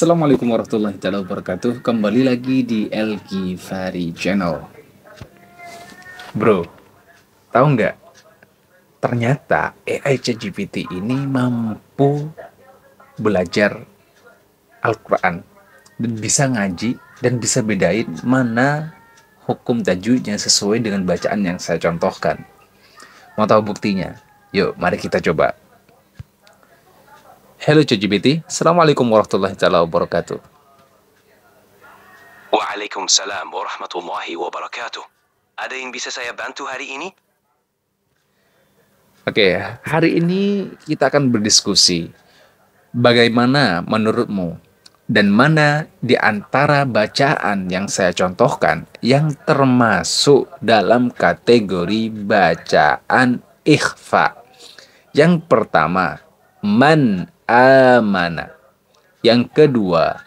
Assalamualaikum warahmatullahi wabarakatuh. Kembali lagi di LG Fari Channel. Bro, tahu nggak? Ternyata AI ChatGPT ini mampu belajar Al-Quran dan bisa ngaji dan bisa bedain mana hukum tajwidnya sesuai dengan bacaan yang saya contohkan. Mau tahu buktinya? Yuk, mari kita coba. Hello CGBT, Assalamualaikum warahmatullahi wabarakatuh. Waalaikumsalam warahmatullahi wabarakatuh. Ada yang bisa saya bantu hari ini? Oke, hari ini kita akan berdiskusi bagaimana menurutmu dan mana di antara bacaan yang saya contohkan yang termasuk dalam kategori bacaan ikhfa. Yang pertama, man amana. Yang kedua,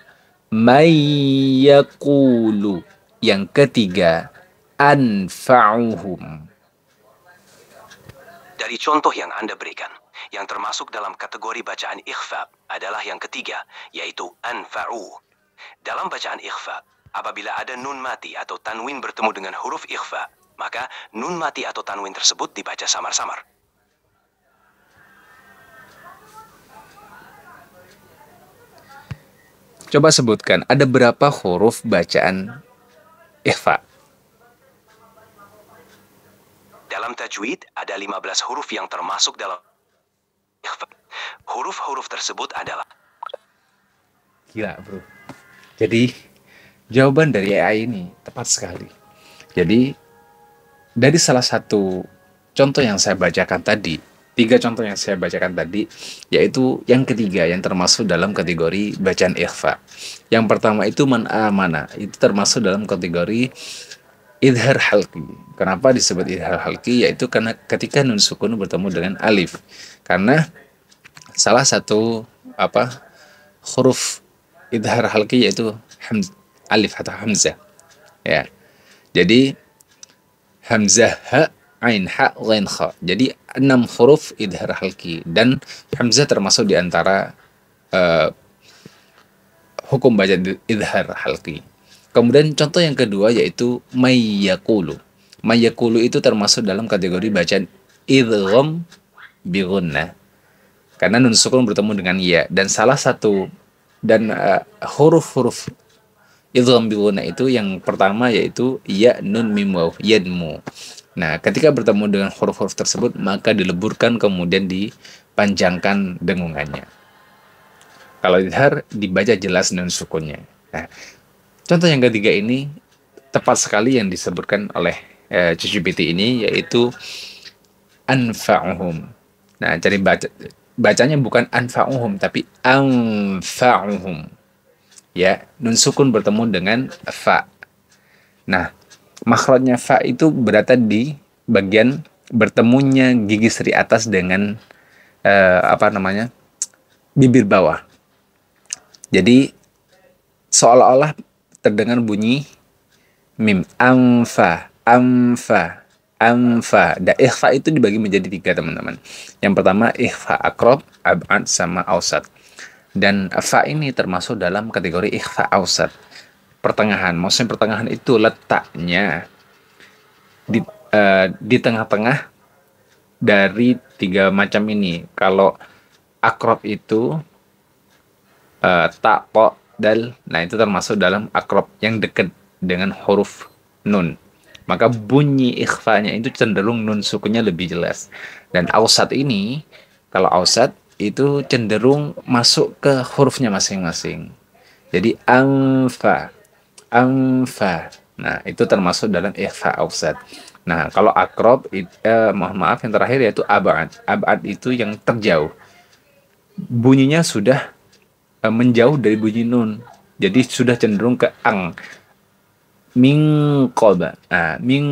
mayyakulu. Yang ketiga, anfa'uhum. Dari contoh yang Anda berikan, yang termasuk dalam kategori bacaan ikhfa adalah yang ketiga, yaitu anfa'u. Dalam bacaan ikhfa, apabila ada nun mati atau tanwin bertemu dengan huruf ikhfa, maka nun mati atau tanwin tersebut dibaca samar-samar. Coba sebutkan, ada berapa huruf bacaan ikhfa? Dalam tajwid, ada 15 huruf yang termasuk dalam ikhfa. Huruf-huruf tersebut adalah... Gila, bro. Jadi, jawaban dari AI ini tepat sekali. Jadi, dari salah satu contoh yang saya bacakan tadi, tiga contoh yang saya bacakan tadi yaitu yang ketiga yang termasuk dalam kategori bacaan ikhfa yang pertama itu man mana itu termasuk dalam kategori idhar halki kenapa disebut idhar halki yaitu karena ketika nun sukun bertemu dengan alif karena salah satu apa huruf idhar halki yaitu hamz, alif atau hamzah ya jadi hamzah ha ain ha lain kha. Jadi enam huruf idhar halki dan hamzah termasuk di antara uh, hukum baca idhar halki. Kemudian contoh yang kedua yaitu mayyakulu. Mayyakulu itu termasuk dalam kategori bacaan idgham bi Karena nun sukun bertemu dengan ya dan salah satu dan uh, huruf-huruf idgham bi itu yang pertama yaitu ya nun mim waw yadmu. Nah, ketika bertemu dengan huruf-huruf tersebut, maka dileburkan kemudian dipanjangkan dengungannya. Kalau idhar dibaca jelas dan sukunnya. Nah, contoh yang ketiga ini tepat sekali yang disebutkan oleh eh, CCPT ini yaitu anfa'uhum. Nah, jadi baca, bacanya bukan anfa'uhum tapi anfa'uhum. Ya, nun sukun bertemu dengan fa. Nah, makhrajnya fa itu berada di bagian bertemunya gigi seri atas dengan eh, apa namanya bibir bawah. Jadi seolah-olah terdengar bunyi mim amfa amfa amfa dan ikhfa itu dibagi menjadi tiga teman-teman yang pertama ikhfa akrob abad sama ausat dan fa ini termasuk dalam kategori ikhfa ausat pertengahan. Maksudnya pertengahan itu letaknya di uh, di tengah-tengah dari tiga macam ini. Kalau akrob itu uh, eh, tak po dal, nah itu termasuk dalam akrob yang dekat dengan huruf nun. Maka bunyi ikhfanya itu cenderung nun sukunya lebih jelas. Dan ausat ini, kalau ausat itu cenderung masuk ke hurufnya masing-masing. Jadi anfa anfar. Nah, itu termasuk dalam ikhfa offset. Nah, kalau akrob, eh, mohon maaf yang terakhir yaitu abad. Abad itu yang terjauh. Bunyinya sudah eh, menjauh dari bunyi nun. Jadi sudah cenderung ke ang. Ming Mingkoba. Nah, ming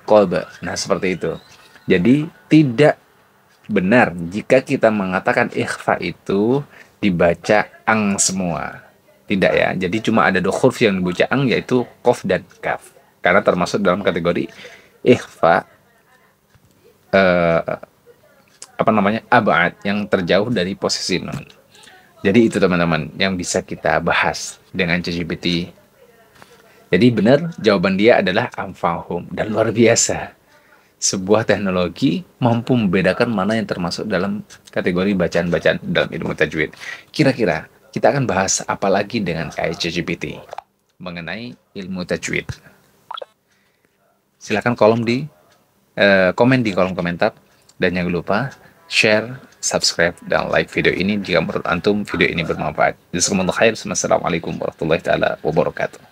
mingkoba. Nah, seperti itu. Jadi tidak benar jika kita mengatakan ikhfa itu dibaca ang semua tidak ya jadi cuma ada dua huruf yang ang yaitu kof dan kaf karena termasuk dalam kategori ikhfa eh, apa namanya abad yang terjauh dari posisi nun jadi itu teman-teman yang bisa kita bahas dengan ChatGPT jadi benar jawaban dia adalah amfahum dan luar biasa sebuah teknologi mampu membedakan mana yang termasuk dalam kategori bacaan-bacaan dalam ilmu tajwid. Kira-kira kita akan bahas apa lagi dengan AI ChatGPT mengenai ilmu tajwid. Silakan kolom di eh, komen di kolom komentar dan jangan lupa share, subscribe dan like video ini jika menurut antum video ini bermanfaat. Jazakumullah khair. Wassalamualaikum warahmatullahi taala wabarakatuh.